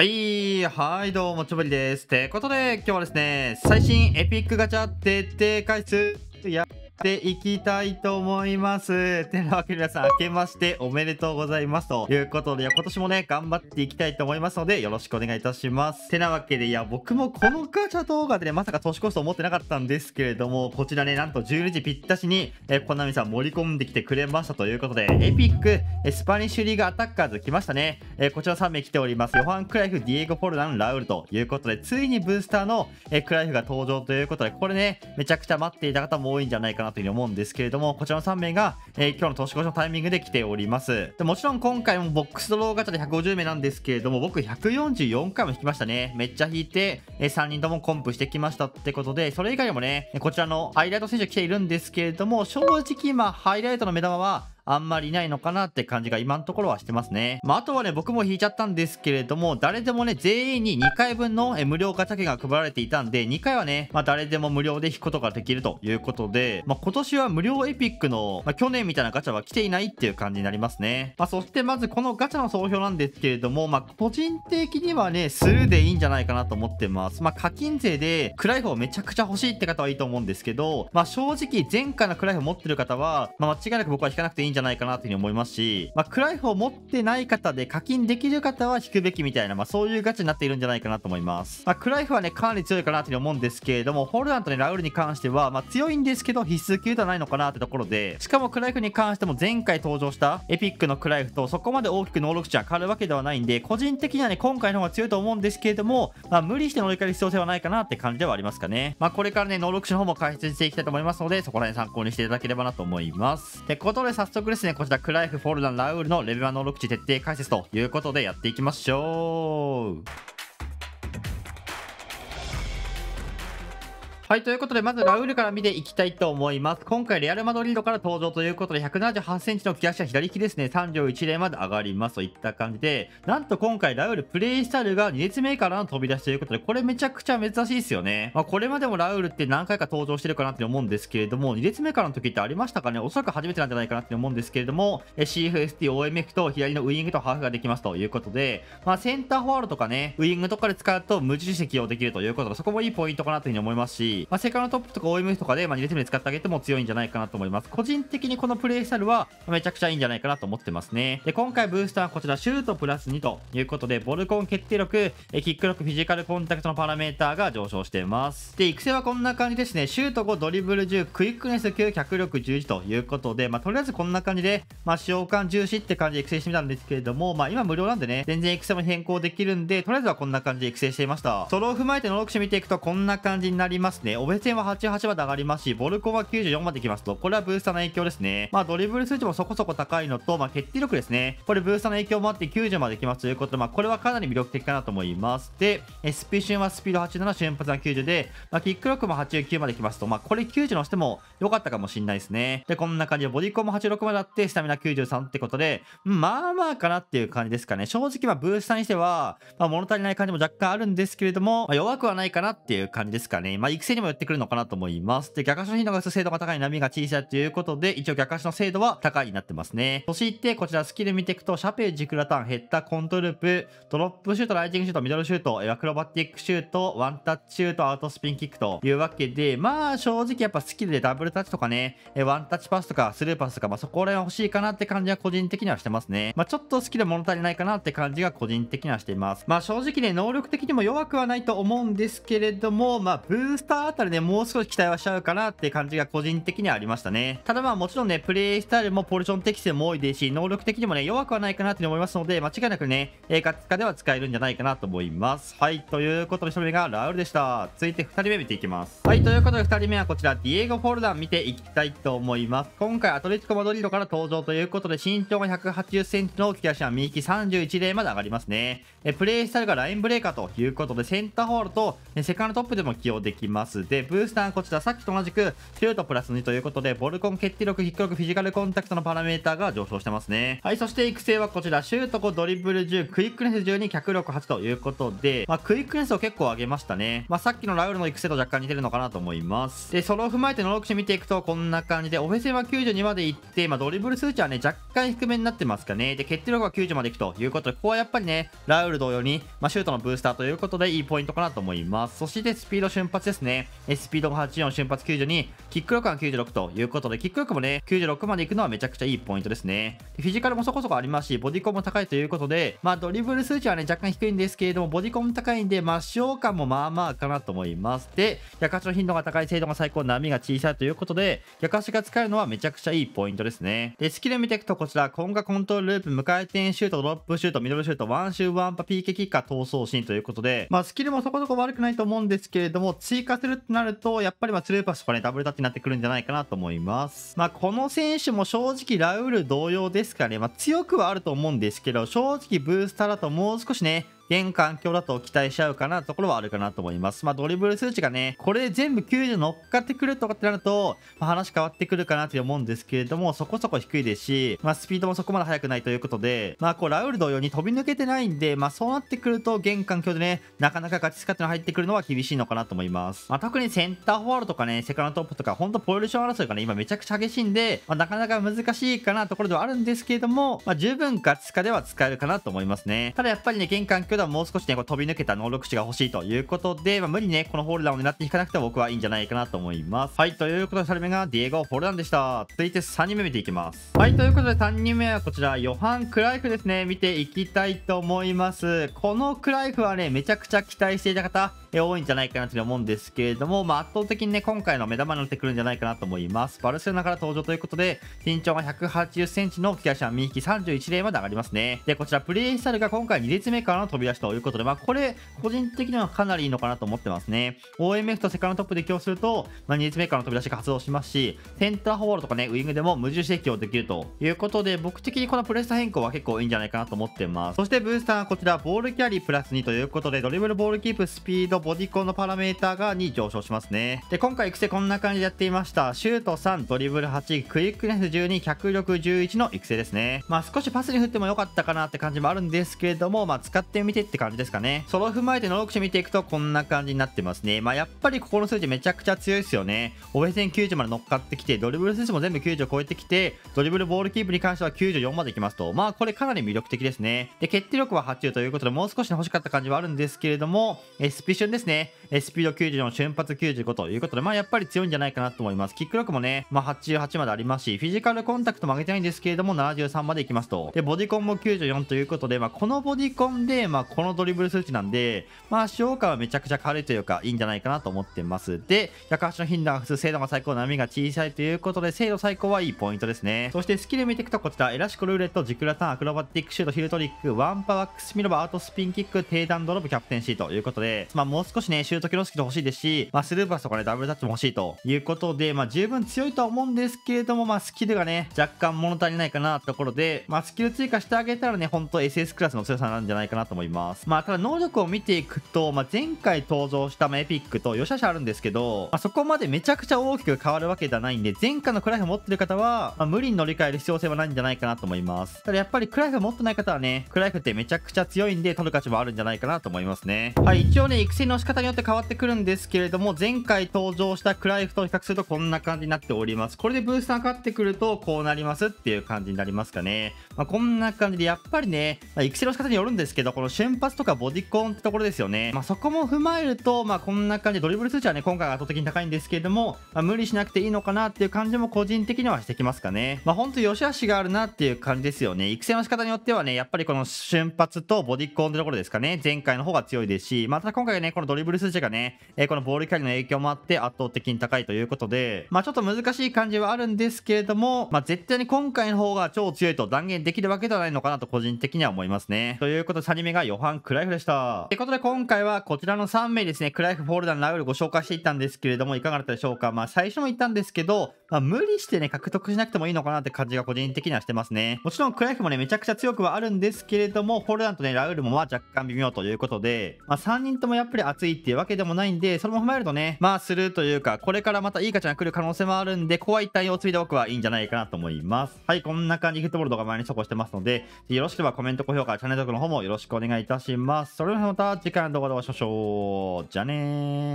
はい、はい、どうも、ちょぶりです。ってことで、今日はですね、最新エピックガチャ徹底解説っていきたいと思います。てなわけで皆さん、明けましておめでとうございます。ということで、今年もね、頑張っていきたいと思いますので、よろしくお願いいたします。てなわけで、いや、僕もこのガチャ動画でね、まさか年越すと思ってなかったんですけれども、こちらね、なんと12時ぴったしに、えー、コナミさん盛り込んできてくれましたということで、エピック、えスパニッシュリーグアタッカーズ来ましたね。えこちら3名来ております。ヨハン・クライフ、ディエゴ・フォルダン、ラウルということで、ついにブースターの、えクライフが登場ということで、これね、めちゃくちゃ待っていた方も多いんじゃないかななというふうに思うんですけれども、こちらの3名が、えー、今日の年越しのタイミングで来ております。でもちろん今回もボックスドローガチャで150名なんですけれども、僕144回も引きましたね。めっちゃ引いて、えー、3人ともコンプしてきましたってことで、それ以外にもね、こちらのハイライト選手来ているんですけれども、正直今、ハイライトの目玉は、あんまりいないのかなって感じが今のところはしてますね。まあ、あとはね、僕も引いちゃったんですけれども、誰でもね、全員に2回分の無料ガチャ券が配られていたんで、2回はね、まあ、誰でも無料で引くことができるということで、まあ、今年は無料エピックの、まあ、去年みたいなガチャは来ていないっていう感じになりますね。まあ、そしてまずこのガチャの総評なんですけれども、まあ、個人的にはね、スルーでいいんじゃないかなと思ってます。まあ、課金税で暗い方めちゃくちゃ欲しいって方はいいと思うんですけど、まあ、正直前回の暗い方持ってる方は、まあ、間違いなく僕は引かなくていいんじゃないかなゃないかなというふうに思いますし、まあ、暗い方持ってない方で課金できる方は引くべきみたいな、まあ、そういうガチになっているんじゃないかなと思います。まあ、暗い方はね、かなり強いかなというふうに思うんですけれども、ホルダンとね、ラウルに関しては、まあ、強いんですけど、必須級ではないのかなってところで、しかも暗い方に関しても前回登場したエピックの暗い方とそこまで大きく能力値は変わるわけではないんで、個人的にはね、今回の方が強いと思うんですけれども、まあ、無理して乗り換える必要性はないかなって感じではありますかね。まあ、これからね、能力値の方も解説していきたいと思いますので、そこら辺参考にしていただければなと思います。ってことで、早速速ですね、こちら、クライフ、フォルダン、ラウールのレベル1の6値徹底解説ということでやっていきましょう。はい、ということで、まずラウールから見ていきたいと思います。今回、レアル・マドリードから登場ということで、178センチの利き足は左利きですね。3両1例まで上がりますといった感じで、なんと今回、ラウール、プレイスタイルが2列目からの飛び出しということで、これめちゃくちゃ珍しいですよね。まあ、これまでもラウールって何回か登場してるかなって思うんですけれども、2列目からの時ってありましたかねおそらく初めてなんじゃないかなって思うんですけれども、CFST、OMF と左のウイングとハーフができますということで、まあ、センターフォワードとかね、ウイングとかで使うと無印で起用できるということで、そこもいいポイントかなというふうに思いますし、まあ、セカンドトップとか OMF とかで、まあ、2列目で使ってあげても強いんじゃないかなと思います。個人的にこのプレイスタイルはめちゃくちゃいいんじゃないかなと思ってますね。で、今回ブースターはこちら、シュートプラス2ということで、ボルコン決定力、キック力、フィジカルコンタクトのパラメーターが上昇しています。で、育成はこんな感じですね。シュート5、ドリブル10、クイックネス9、脚力11ということで、まあ、とりあえずこんな感じで、まあ、使用感重視って感じで育成してみたんですけれども、まあ、今無料なんでね、全然育成も変更できるんで、とりあえずはこんな感じで育成していました。それを踏まえて登録クて見ていくと、こんな感じになりますね。ね、オベチェンは88まで上がりますし、ボルコンは94まで来ますと、これはブースターの影響ですね。まあ、ドリブル数値もそこそこ高いのと、まあ、決定力ですね。これブースターの影響もあって90まで来ますということで、まあ、これはかなり魅力的かなと思います。で、スピシュンはスピード87、瞬発が90で、まあ、キック力も89まで来ますと、まあ、これ90のしても良かったかもしんないですね。で、こんな感じで、ボディコンも86まであって、スタミナ93ってことで、まあまあかなっていう感じですかね。正直、まあ、ブースターにしては、まあ、物足りない感じも若干あるんですけれども、まあ、弱くはないかなっていう感じですかね。まあ、育成ににも寄ってくるのかなと思います。で、逆足の頻度が薄精度が高い波が小さいということで、一応逆足の精度は高いになってますね。そして、こちらスキル見ていくと、シャペ、ジクラターン、ヘッダー、コントループ、ドロップシュート、ライティングシュート、ミドルシュート、アクロバティックシュート、ワンタッチシュート、アウトスピンキックというわけで、まあ正直やっぱスキルでダブルタッチとかね、ワンタッチパスとかスルーパスとか、まあそこら辺は欲しいかなって感じは個人的にはしてますね。まあちょっとスキル物足りないかなって感じが個人的にはしています。まあ正直ね、能力的にも弱くはないと思うんですけれども、まあブースターあたりね、もう少し期待はしちゃうかなって感じが個人的にはありましたね。ただまあもちろんね、プレイスタイルもポジション適性も多いですし、能力的にもね、弱くはないかなって思いますので、間違いなくね、え活化では使えるんじゃないかなと思います。はい、ということで1人目がラウルでした。続いて2人目見ていきます。はい、ということで2人目はこちら、ディエゴ・フォルダン見ていきたいと思います。今回アトレティコ・マドリードから登場ということで、身長が180センチの利き足は右利き31例まで上がりますね。えプレイスタイルがラインブレーカーということで、センターホールとセカンドトップでも起用できます。。で、ブースターこちらさっきと同じくシュートプラス2ということで、ボルコン決定力、ヒック力、フィジカルコンタクトのパラメーターが上昇してますね。はい、そして育成はこちら、シュート5、ドリブル10、クイックネス12、脚力8ということで、まあ、クイックネスを結構上げましたね。まあ、さっきのラウルの育成と若干似てるのかなと思います。で、それを踏まえてノロクシ見ていくと、こんな感じで、オフェセンは92までいって、まあ、ドリブル数値はね、若干低めになってますかね。で、決定力は90までいくということで、ここはやっぱりね、ラウル同様に、まあ、シュートのブースターということで、いいポイントかなと思います。そして、スピード瞬発ですね。スピードも84、瞬発92、キック力が96ということで、キック力もね、96まで行くのはめちゃくちゃいいポイントですね。フィジカルもそこそこありますし、ボディコンも高いということで、まあドリブル数値はね、若干低いんですけれども、ボディコンも高いんで、まあ使用感もまあまあかなと思います。で、逆足の頻度が高い、精度が最高、波が小さいということで、逆足が使えるのはめちゃくちゃいいポイントですね。で、スキル見ていくと、こちら、コンガコントロールループ、無回転シュート、ドロップシュート、ミドルシュート、ワンシューワンパ PK キッカー、闘争シーンということで、まあスキルもそこそこ悪くないと思うんですけれども、追加するるってなると、やっぱりまあツルーパスとかね、ダブルタッチになってくるんじゃないかなと思います。まあ、この選手も正直ラウール同様ですかね、まあ、強くはあると思うんですけど、正直ブースターだともう少しね、現環境だと期待しちゃうかなところはあるかなと思います。まあ、ドリブル数値がね、これ全部90乗っかってくるとかってなると、まあ、話変わってくるかなって思うんですけれども、そこそこ低いですし、まあ、スピードもそこまで速くないということで、まあ、こう、ラウル同様に飛び抜けてないんで、まあ、そうなってくると、現環境でね、なかなかガチスカっての入ってくるのは厳しいのかなと思います。まあ、特にセンターフォワードとかね、セカンドトップとか、ほんとポジション争いがね、今めちゃくちゃ激しいんで、まあ、なかなか難しいかなところではあるんですけれども、まあ、十分ガチスカでは使えるかなと思いますね。ただやっぱりね、現環境どもう少しね、こう飛び抜けた能力値が欲しいということで、まあ、無理ね、このホールダンを狙っていかなくても僕はいいんじゃないかなと思います。はい、ということで2人目がディエゴ・ホルダンでした。続いて3人目見ていきます。はい、ということで3人目はこちら、ヨハン・クライフですね、見ていきたいと思います。このクライフはね、めちゃくちゃ期待していた方、多いんじゃないかなと思うんですけれども、まあ、圧倒的にね、今回の目玉になってくるんじゃないかなと思います。バルセロナから登場ということで、身長が180センチのシャン右利き31例まで上がりますね。で、こちら、プレイスタイルが今回2列目からの飛び出しということで、まあ、これ、個人的にはかなりいいのかなと思ってますね。OMF とセカンドトップで起用すると、まあ、2列目からの飛び出しが発動しますし、センターフォールとかね、ウイングでも無印で起用できるということで、僕的にこのプレスタ変更は結構いいんじゃないかなと思ってます。そして、ブースターはこちら、ボールキャリープラス2ということで、ドリブルボールキープスピードボディコンのパラメーターが2上昇しますね。で、今回育成こんな感じでやっていました。シュート3、ドリブル8、クイックネス12、脚力11の育成ですね。まあ少しパスに振っても良かったかなって感じもあるんですけれども、まあ使ってみてって感じですかね。それを踏まえてノロクシ見ていくとこんな感じになってますね。まあやっぱりここの数値めちゃくちゃ強いですよね。オフェンス90まで乗っかってきて、ドリブル数値も全部90を超えてきて、ドリブルボールキープに関しては94までいきますと、まあこれかなり魅力的ですね。で、決定力は80ということでもう少し欲しかった感じはあるんですけれども、えスピシュですね。スピード94、瞬発95ということで、まあやっぱり強いんじゃないかなと思います。キック力もね、まあ88までありますし、フィジカルコンタクトも上げたいんですけれども、73までいきますと。で、ボディコンも94ということで、まあこのボディコンで、まあこのドリブル数値なんで、まあ使用感はめちゃくちゃ軽いというか、いいんじゃないかなと思ってます。で、108の頻度が普通、精度が最高、波が小さいということで、精度最高はいいポイントですね。そしてスキル見ていくと、こちら、エラシコルーレット、ジクラターン、アクロバティックシュート、ヒルトリック、ワンパワックスミロバ、アートスピンキック、低弾ドロップ、キャプテンシーということで、まあもう少しね、シュートルトクロスキーと欲しいですし、まあ、スルーパスとかね、ダブルタッチも欲しいということで、まあ、十分強いとは思うんですけれども、まあ、スキルがね、若干物足りないかなってところで、まあ、スキル追加してあげたらね、ほんと SS クラスの強さなんじゃないかなと思います。まあ、ただ能力を見ていくと、まあ、前回登場した、まエピックとよしあしあるんですけど、まあ、そこまでめちゃくちゃ大きく変わるわけではないんで、前回のクライフ持ってる方は、まあ、無理に乗り換える必要性はないんじゃないかなと思います。ただやっぱりクライフ持ってない方はね、クライフってめちゃくちゃ強いんで、取る価値もあるんじゃないかなと思いますね。はい、一応ね、育成の仕方によって変わってくるんですけれども、前回登場したクライフと比較するとこんな感じになっております。これでブースターかがってくるとこうなりますっていう感じになりますかね。まあ、こんな感じで、やっぱりね、まあ、育成の仕方によるんですけど、この瞬発とかボディコーンってところですよね。まあ、そこも踏まえると、まあ、こんな感じでドリブル数値はね、今回は圧倒的に高いんですけれども、まあ、無理しなくていいのかなっていう感じも個人的にはしてきますかね。まあ、ほんと良し悪しがあるなっていう感じですよね。育成の仕方によってはね、やっぱりこの瞬発とボディコーンってところですかね。前回の方が強いですし、また今回ね、このドリブル数値がね、えー、このボールキャリーの影響もあって圧倒的に高いということで、まあ、ちょっと難しい感じはあるんですけれども、まあ、絶対に今回の方が超強いと断言できるわけではないのかなと個人的には思いますね。ということで、3人目がヨハン・クライフでした。ということで、今回はこちらの3名ですね、クライフ、フォルダン、ラウルご紹介していったんですけれども、いかがだったでしょうかまあ、最初も言ったんですけど、まあ、無理してね、獲得しなくてもいいのかなって感じが個人的にはしてますね。もちろん、クライフもね、めちゃくちゃ強くはあるんですけれども、フォルダンとね、ラウルもまあ若干微妙ということで、まあ、3人ともやっぱり熱いっていうわけけでもないんで、それも踏まえるとね、まあするというか、これからまたいいカちゃんが来る可能性もあるんで、ここは一旦様子見ておくはいいんじゃないかなと思います。はい、こんな感じフットボール動画毎日投稿してますので、よろしければコメント、高評価、チャンネル登録の方もよろしくお願いいたします。それではまた次回の動画でお会いしましょう。じゃあねー。